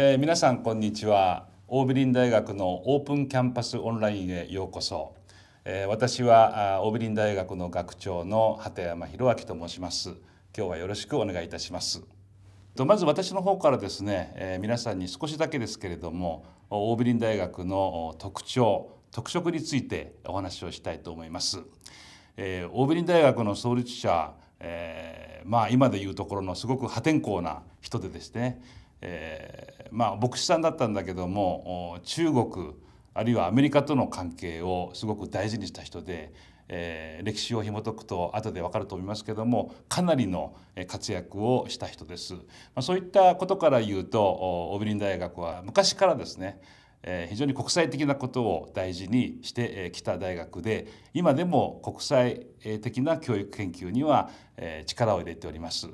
えー、皆さんこんにちはオーベリン大学のオープンキャンパスオンラインへようこそ、えー、私はオーベリン大学の学長の鳩山博明と申します今日はよろしくお願いいたしますとまず私の方からですね、えー、皆さんに少しだけですけれどもオーベリン大学の特徴特色についてお話をしたいと思います、えー、オーベリン大学の創立者えー、まあ今でいうところのすごく破天荒な人でですねえー、まあ牧師さんだったんだけども中国あるいはアメリカとの関係をすごく大事にした人で、えー、歴史を紐解くと後で分かると思いますけどもかなりの活躍をした人です。まあ、そういったことから言うとオブリン大学は昔からですねえ非常に国際的なことを大事にしてきた大学で今でも国際的な教育研究には、え力を入れております。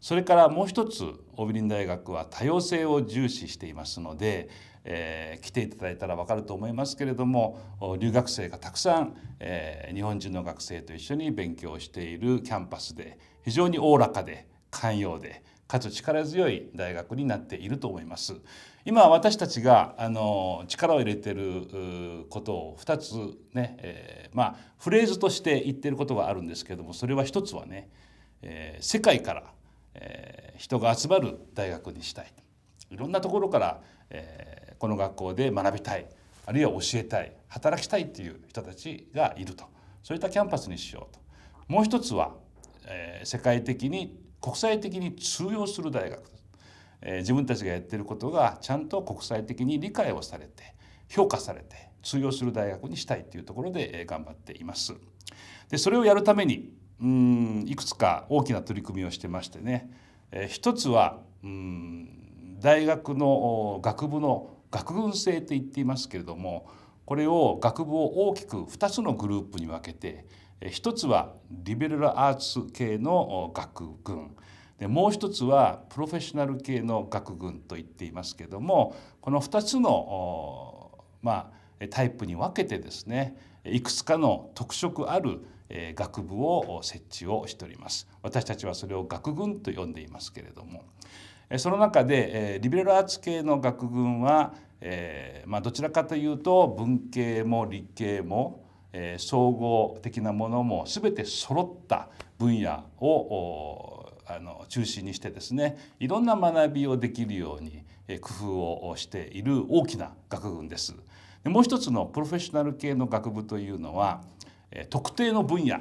それからもう一つオビリン大学は多様性を重視していますので、えー、来ていただいたら分かると思いますけれども留学生がたくさん、えー、日本人の学生と一緒に勉強しているキャンパスで非常におおらかで寛容でかつ力強い大学になっていると思います。今私たちがあの力を入れてることを2つね、えー、まあフレーズとして言ってることがあるんですけどもそれは1つはね、えー、世界から、えー、人が集まる大学にしたいいろんなところから、えー、この学校で学びたいあるいは教えたい働きたいっていう人たちがいるとそういったキャンパスにしようともう一つは、えー、世界的に国際的に通用する大学です、えー、自分たちがやってることがちゃんと国際的に理解をされて評価されて通用する大学にしたいというところで、えー、頑張っていますでそれをやるためにうんいくつか大きな取り組みをしてましてね、えー、一つはうん大学の学部の学群制って言っていますけれどもこれを学部を大きく2つのグループに分けて一つはリベラルアーツ系の学群でもう一つはプロフェッショナル系の学群と言っていますけどもこの2つの、まあ、タイプに分けてですねいくつかの特色ある学部を設置をしております私たちはそれを学群と呼んでいますけれどもその中でリベラルアーツ系の学群は、えまあ、どちらかというと文系も理系もえー、総合的なものも全て揃った分野をあの中心にしてですねいろんな学びをできるようにえ工夫をしている大きな学群です。でもう一つのプロフェッショナル系の学部というのはえ特定の分野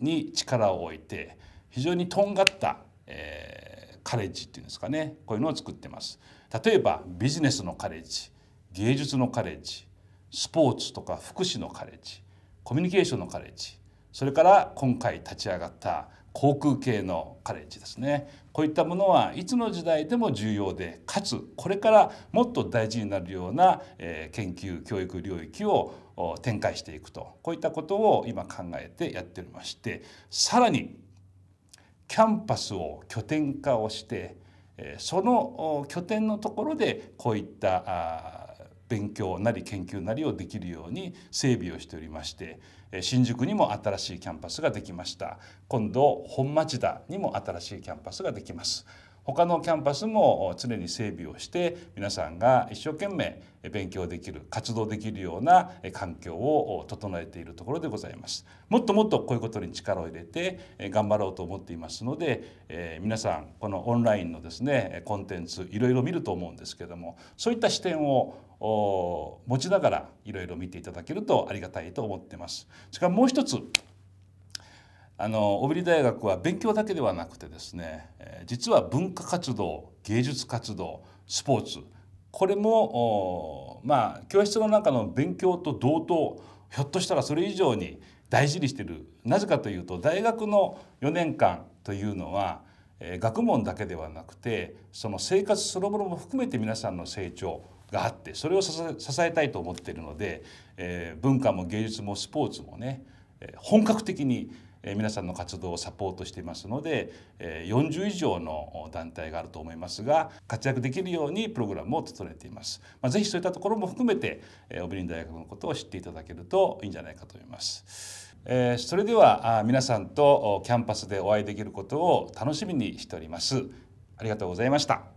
に力を置いて非常にとんがった、えー、カレッジっていうんですかねこういうのを作ってます。例えばビジネスのカレッジ芸術のカレッジスポーツとか福祉のカレッジコミュニケーションのカレッジそれから今回立ち上がった航空系のカレッジですねこういったものはいつの時代でも重要でかつこれからもっと大事になるような研究教育領域を展開していくとこういったことを今考えてやっておりましてさらにキャンパスを拠点化をしてその拠点のところでこういった勉強なり研究なりをできるように整備をしておりまして新宿にも新しいキャンパスができました今度本町田にも新しいキャンパスができます他のキャンパスも常に整備をして皆さんが一生懸命勉強できる活動できるような環境を整えているところでございますもっともっとこういうことに力を入れて頑張ろうと思っていますので、皆さんこのオンラインのですねコンテンツいろいろ見ると思うんですけどもそういった視点を持ちながらいろいろ見ていただけるとありがたいと思っています。それからもう一つあの小売大学は勉強だけではなくてですね実は文化活動芸術活動スポーツこれもまあ教室の中の勉強と同等ひょっとしたらそれ以上に大事にしてるなぜかというと大学の4年間というのは学問だけではなくてその生活そのものも含めて皆さんの成長があってそれを支えたいと思っているので、文化も芸術もスポーツもね本格的にえ皆さんの活動をサポートしていますので、え40以上の団体があると思いますが活躍できるようにプログラムを整えています。まあ、ぜひそういったところも含めて、えオブリン大学のことを知っていただけるといいんじゃないかと思います。えそれでは皆さんとキャンパスでお会いできることを楽しみにしております。ありがとうございました。